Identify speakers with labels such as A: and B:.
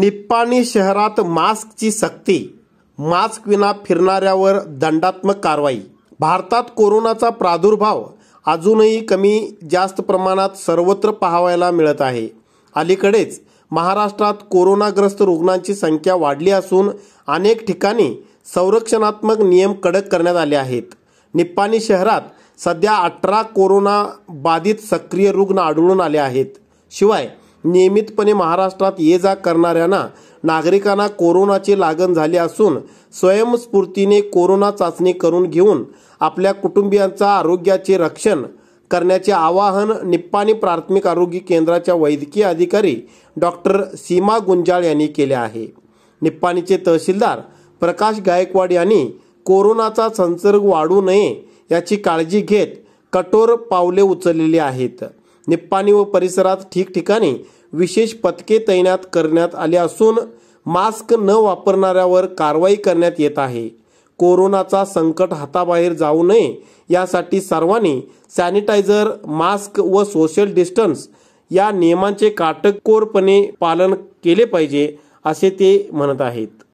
A: निप्पाणी शहरात मास्कची सक्ती मास्क विना फिरणाऱ्यावर दंडात्मक कारवाई भारतात कोरोनाचा प्रादुर्भाव अजूनही कमी जास्त प्रमाणात सर्वत्र पाहावायला मिळत आहे अलीकडेच महाराष्ट्रात कोरोनाग्रस्त रुग्णांची संख्या वाढली असून अनेक ठिकाणी संरक्षणात्मक नियम कडक करण्यात आले आहेत निप्पाणी शहरात सध्या अठरा कोरोना बाधित सक्रिय रुग्ण आढळून आले आहेत शिवाय नियमितपणे महाराष्ट्रात ये जा करणाऱ्यांना नागरिकांना कोरोनाची लागण झाली असून स्वयंस्फूर्तीने कोरोना चाचणी करून घेऊन आपल्या कुटुंबियांचा आरोग्याचे रक्षण करण्याचे आवाहन निप्पाणी प्राथमिक आरोग्य केंद्राच्या वैद्यकीय अधिकारी डॉक्टर सीमा गुंजाळ यांनी केले आहे निप्पाणीचे तहसीलदार प्रकाश गायकवाड यांनी कोरोनाचा संसर्ग वाढू नये याची काळजी घेत कठोर पावले उचललेली आहेत निप्पाणी व परिसरात ठिकठिकाणी विशेष पथके तैनात करण्यात आले असून मास्क न वापरणाऱ्यावर कारवाई करण्यात येत आहे कोरोनाचा संकट हाताबाहेर जाऊ नये यासाठी सर्वांनी सॅनिटायझर मास्क व सोशल डिस्टन्स या नियमांचे काटकोरपणे पालन केले पाहिजे असे ते म्हणत आहेत